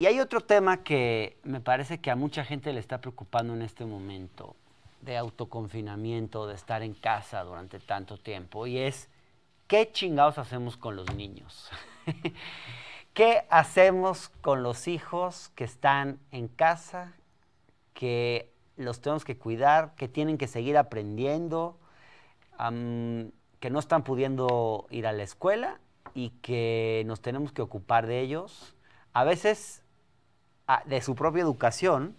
Y hay otro tema que me parece que a mucha gente le está preocupando en este momento, de autoconfinamiento, de estar en casa durante tanto tiempo, y es qué chingados hacemos con los niños. ¿Qué hacemos con los hijos que están en casa, que los tenemos que cuidar, que tienen que seguir aprendiendo, que no están pudiendo ir a la escuela y que nos tenemos que ocupar de ellos? A veces de su propia educación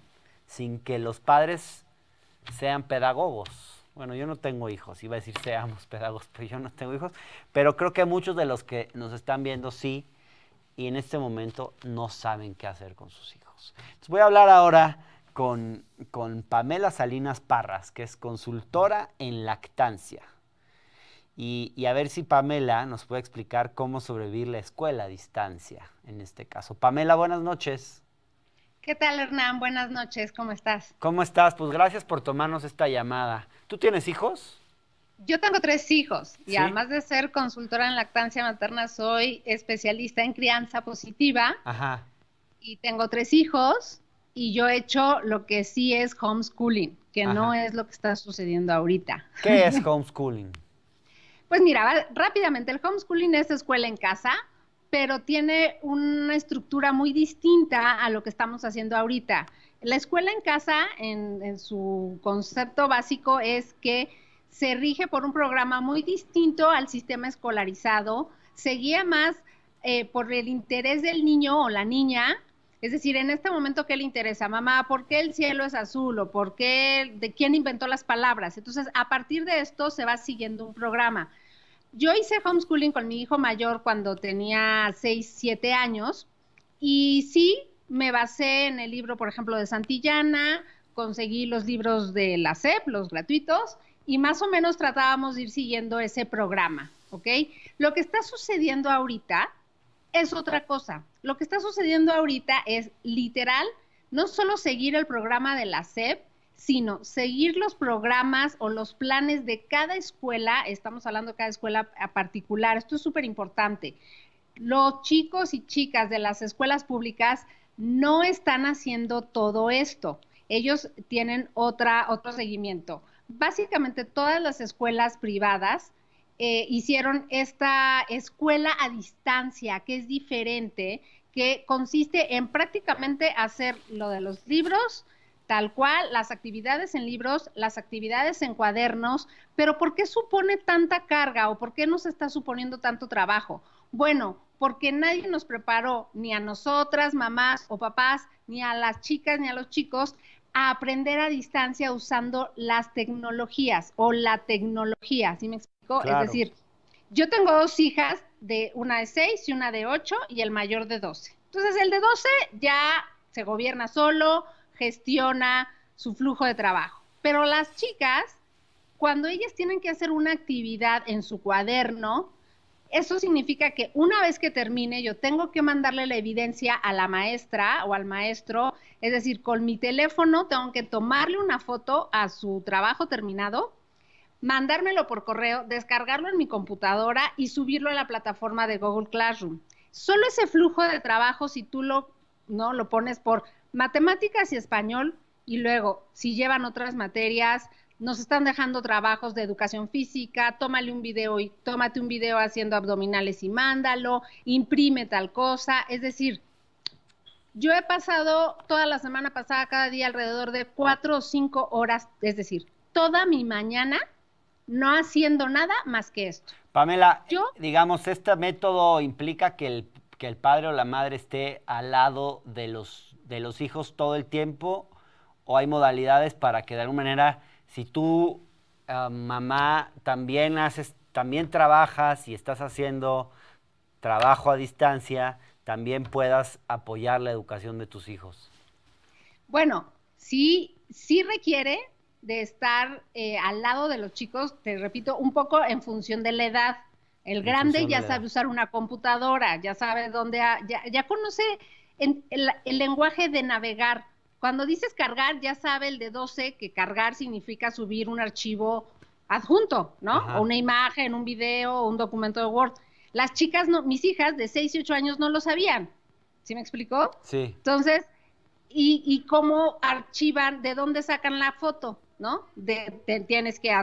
sin que los padres sean pedagogos. Bueno, yo no tengo hijos, iba a decir seamos pedagogos, pero yo no tengo hijos, pero creo que muchos de los que nos están viendo sí y en este momento no saben qué hacer con sus hijos. voy a hablar ahora con, Pamela Salinas Parras, que es consultora en lactancia. y, a ver si Pamela nos puede explicar cómo sobrevivir la escuela a distancia, en este caso. Pamela, buenas noches. ¿Qué tal, Hernán? Buenas noches, ¿cómo estás? ¿Cómo estás? Pues gracias por tomarnos esta llamada. ¿Tú tienes hijos? Yo tengo tres hijos y además de ser consultora en lactancia materna, soy especialista en crianza positiva. Ajá. Y tengo tres hijos y yo he hecho lo que sí es homeschooling, que no es lo que está sucediendo ahorita. ¿Qué es homeschooling? pues mira, rápidamente, el homeschooling es escuela en casa pero tiene una estructura muy distinta a lo que estamos haciendo ahorita. La escuela en casa, en, su concepto básico, es que se rige por un programa muy distinto al sistema escolarizado, se guía más eh, por el interés del niño o la niña, es decir, en este momento, ¿qué le interesa? Mamá, ¿por qué el cielo es azul? ¿O por qué, de quién inventó las palabras? Entonces, a partir de esto se va siguiendo un programa. Yo hice homeschooling con mi hijo mayor cuando tenía 6, 7 años y sí me basé en el libro, por ejemplo, de Santillana, conseguí los libros de la SEP, los gratuitos, y más o menos tratábamos de ir siguiendo ese programa, ¿ok? Lo que está sucediendo ahorita es otra cosa. Lo que está sucediendo ahorita es literal no solo seguir el programa de la SEP, sino seguir los programas o los planes de cada escuela, estamos hablando de cada escuela a particular, esto es súper importante. Los chicos y chicas de las escuelas públicas no están haciendo todo esto, ellos tienen otra, otro seguimiento. Básicamente todas las escuelas privadas eh, hicieron esta escuela a distancia, que es diferente, que consiste en prácticamente hacer lo de los libros, Tal cual, las actividades en libros, las actividades en cuadernos, pero ¿por qué supone tanta carga o por qué nos está suponiendo tanto trabajo? Bueno, porque nadie nos preparó, ni a nosotras, mamás o papás, ni a las chicas, ni a los chicos, a aprender a distancia usando las tecnologías o la tecnología, ¿sí me explico? Es decir, yo tengo dos hijas, de una de seis y una de ocho y el mayor de doce. Entonces el de doce ya se gobierna solo, gestiona su flujo de trabajo. Pero las chicas, cuando ellas tienen que hacer una actividad en su cuaderno, eso significa que una vez que termine, yo tengo que mandarle la evidencia a la maestra o al maestro, es decir, con mi teléfono tengo que tomarle una foto a su trabajo terminado, mandármelo por correo, descargarlo en mi computadora y subirlo a la plataforma de Google Classroom. Solo ese flujo de trabajo, si tú lo, ¿no? lo pones por matemáticas y español, y luego, si llevan otras materias, nos están dejando trabajos de educación física, tómale un video y tómate un video haciendo abdominales y mándalo, imprime tal cosa, es decir, yo he pasado toda la semana pasada, cada día alrededor de cuatro o cinco horas, es decir, toda mi mañana no haciendo nada más que esto. Pamela, yo, digamos, este método implica que el, que el padre o la madre esté al lado de los de los hijos todo el tiempo o hay modalidades para que de alguna manera, si tú, eh, mamá, también haces, también trabajas y estás haciendo trabajo a distancia, también puedas apoyar la educación de tus hijos? Bueno, sí, sí requiere de estar eh, al lado de los chicos, te repito, un poco en función de la edad. El grande ya sabe usar una computadora, ya sabe dónde, ya, ya conoce el, lenguaje de navegar. Cuando dices cargar, ya sabe el de 12 que cargar significa subir un archivo adjunto, ¿no? O una imagen, un video, un documento de Word. Las chicas, mis hijas de 6 y 8 años no lo sabían. ¿Sí me explicó? Sí. Entonces, y, y, cómo archivan, de dónde sacan la foto, ¿no? tienes que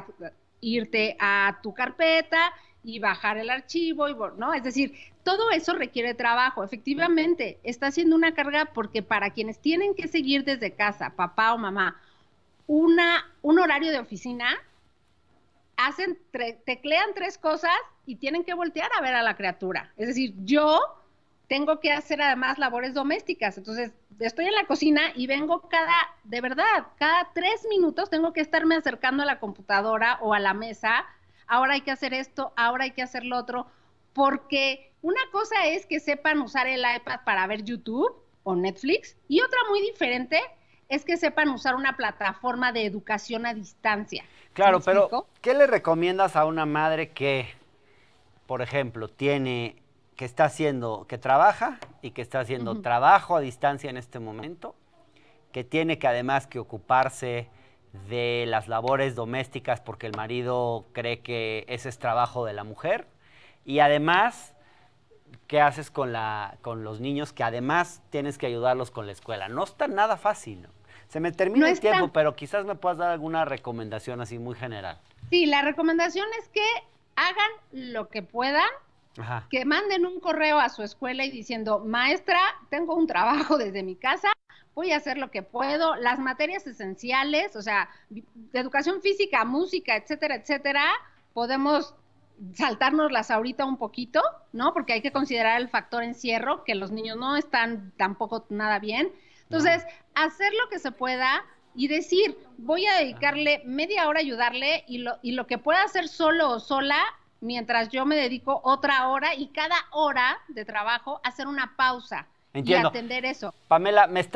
irte a tu carpeta y bajar el archivo, y, ¿no? Es decir, todo eso requiere trabajo. Efectivamente, está haciendo una carga porque para quienes tienen que seguir desde casa, papá o mamá, una, un horario de oficina, hacen, teclean tres cosas y tienen que voltear a ver a la criatura. Es decir, yo tengo que hacer además labores domésticas. Entonces, estoy en la cocina y vengo cada, de verdad, cada tres minutos tengo que estarme acercando a la computadora o a la mesa ahora hay que hacer esto, ahora hay que hacer lo otro, porque una cosa es que sepan usar el iPad para ver YouTube o Netflix y otra muy diferente es que sepan usar una plataforma de educación a distancia. Claro, pero ¿qué le recomiendas a una madre que, por ejemplo, tiene que está haciendo, que trabaja y que está haciendo trabajo a distancia en este momento, que tiene que además que ocuparse de las labores domésticas porque el marido cree que ese es trabajo de la mujer. Y además, ¿qué haces con, los niños que además tienes que ayudarlos con la escuela? No está nada fácil. ¿no? Se me termina el tiempo, pero quizás me puedas dar alguna recomendación así muy general. Sí, la recomendación es que hagan lo que puedan, que manden un correo a su escuela y diciendo, maestra, tengo un trabajo desde mi casa, voy a hacer lo que puedo, las materias esenciales, o sea, educación física, música, etcétera, etcétera, podemos las ahorita un poquito, ¿no? Porque hay que considerar el factor encierro, que los niños no están tampoco nada bien. Entonces, hacer lo que se pueda y decir, voy a dedicarle media hora a ayudarle y lo, y lo que pueda hacer solo o sola, mientras yo me dedico otra hora y cada hora de trabajo, hacer una pausa y atender eso. Pamela, me